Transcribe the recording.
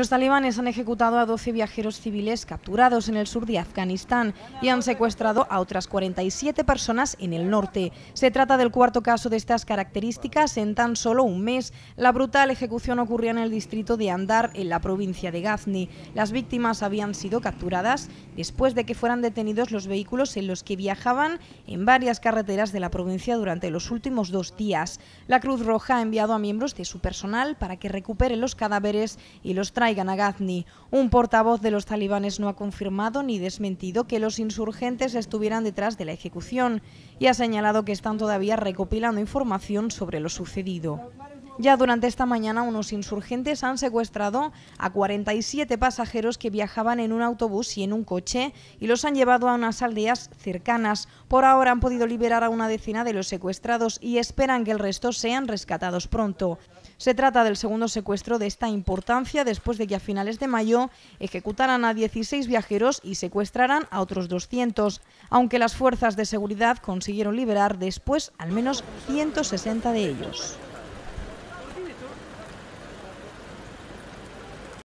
Los talibanes han ejecutado a 12 viajeros civiles capturados en el sur de Afganistán y han secuestrado a otras 47 personas en el norte. Se trata del cuarto caso de estas características en tan solo un mes. La brutal ejecución ocurrió en el distrito de Andar, en la provincia de Ghazni. Las víctimas habían sido capturadas después de que fueran detenidos los vehículos en los que viajaban en varias carreteras de la provincia durante los últimos dos días. La Cruz Roja ha enviado a miembros de su personal para que recuperen los cadáveres y los un portavoz de los talibanes no ha confirmado ni desmentido que los insurgentes estuvieran detrás de la ejecución y ha señalado que están todavía recopilando información sobre lo sucedido. Ya durante esta mañana unos insurgentes han secuestrado a 47 pasajeros que viajaban en un autobús y en un coche y los han llevado a unas aldeas cercanas. Por ahora han podido liberar a una decena de los secuestrados y esperan que el resto sean rescatados pronto. Se trata del segundo secuestro de esta importancia después de que a finales de mayo ejecutaran a 16 viajeros y secuestraran a otros 200, aunque las fuerzas de seguridad consiguieron liberar después al menos 160 de ellos.